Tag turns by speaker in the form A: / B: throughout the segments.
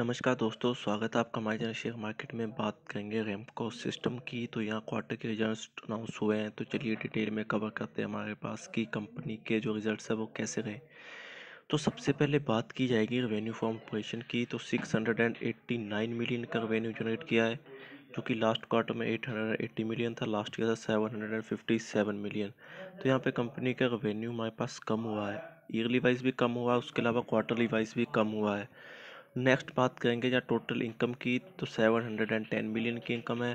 A: नमस्कार दोस्तों स्वागत है आपका हमारे शेयर मार्केट में बात करेंगे रेमको सिस्टम की तो यहाँ क्वार्टर के रिजल्ट्स अनाउंस हुए हैं तो चलिए डिटेल में कवर करते हैं हमारे पास कि कंपनी के जो रिजल्ट्स है वो कैसे रहे तो सबसे पहले बात की जाएगी रेवेन्यू फॉर्म ऑपरेशन की तो सिक्स मिलियन का रेवेन्यू जनरेट किया है जो कि लास्ट क्वार्टर में 880 मिलियन था लास्ट ईयर था 757 मिलियन तो यहाँ पे कंपनी का रेवेन्यू हमारे पास कम हुआ है ईयरली वाइज भी कम हुआ है उसके अलावा क्वार्टरली वाइज भी कम हुआ है नेक्स्ट बात करेंगे या टोटल इनकम की तो seven hundred and ten million की इनकम है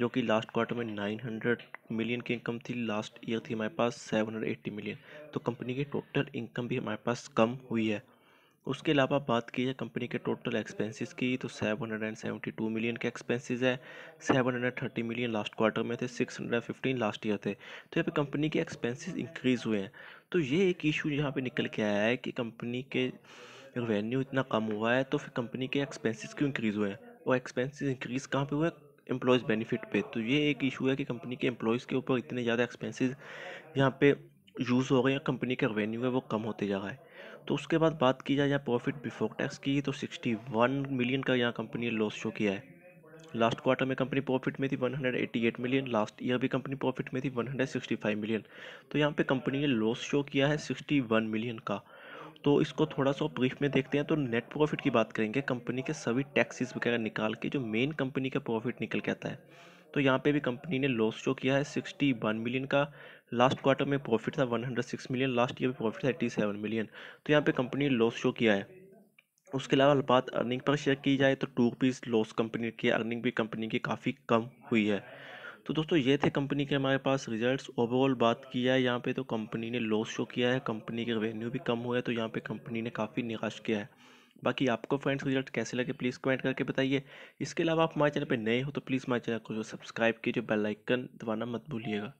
A: जो कि लास्ट क्वार्टर में नाइन हंड्रेड मिलियन की इनकम थी लास्ट ईयर थी हमारे पास सेवन हंड्रेड एट्टी मिलियन तो कंपनी की टोटल इनकम भी हमारे पास कम हुई है उसके अलावा बात की जाए कंपनी के टोटल एक्सपेंसेस की तो seven hundred and seventy two million के एक्सपेंसेस है seven hundred thirty million last quarter में थे six hundred fifteen last year थे तो यहाँ पे कंपनी के एक्सपेंसेस इंक्रीज़ हुए हैं तो ये एक इशू यहाँ पे निकल के आया है कि कंपनी के रेवेन्यू इतना कम हुआ है तो फिर कंपनी के एक्सपेंसेस क्यों इंक्रीज़ हुए हैं और एक्सपेंसेस इंक्रीज़ कहाँ पे हुए एम्प्लॉयज़ बेनिफिट पे तो ये एक इशू है कि कंपनी के एम्प्लॉयज़ के ऊपर इतने ज़्यादा एक्सपेंसेस यहाँ पे यूज़ हो गए हैं कंपनी का रेवेन्यू है वो कम होते जा रहा है तो उसके बाद बात की जाए यहाँ प्रॉफिट बिफोर टैक्स की तो सिक्सटी वन मिलियन का यहाँ कंपनी ने लॉस शो किया है लास्ट क्वार्टर में कंपनी प्रॉफिट में थी 188 मिलियन लास्ट ईयर भी कंपनी प्रॉफिट में थी 165 मिलियन तो यहाँ पे कंपनी ने लॉस शो किया है 61 मिलियन का तो इसको थोड़ा सा ब्रीफ में देखते हैं तो नेट प्रॉफिट की बात करेंगे कंपनी के सभी टैक्सेस वगैरह निकाल के जो मेन कंपनी का प्रॉफिट निकल के आता है तो यहाँ पे भी कंपनी ने लॉस शो किया है सिक्सटी वन मिलियन का लास्ट क्वार्टर में प्रॉफिट था one hundred six million last year में प्रॉफिट था एट्टी सेवन मिलियन तो यहाँ पे कंपनी ने लॉस शो किया है उसके अलावा बात अर्निंग पर शेयर की जाए तो टू रुपीज़ लॉस कंपनी की अर्निंग भी कंपनी की काफ़ी कम हुई है तो दोस्तों ये थे कंपनी के हमारे पास रिजल्ट्स ओवरऑल बात की है यहाँ पे तो कंपनी ने लॉस शो किया है कंपनी के रेवेन्यू भी कम हुआ है तो यहाँ पे कंपनी ने काफ़ी निराश किया है बाकी आपको फ्रेंड्स रिजल्ट कैसे लगे प्लीज़ कमेंट करके बताइए इसके अलावा आप हमारे चैनल पर नए हो तो प्लीज़ हमारे चैनल को सब्सक्राइब कीजिए बेल आइकन दबाना मत भूलिएगा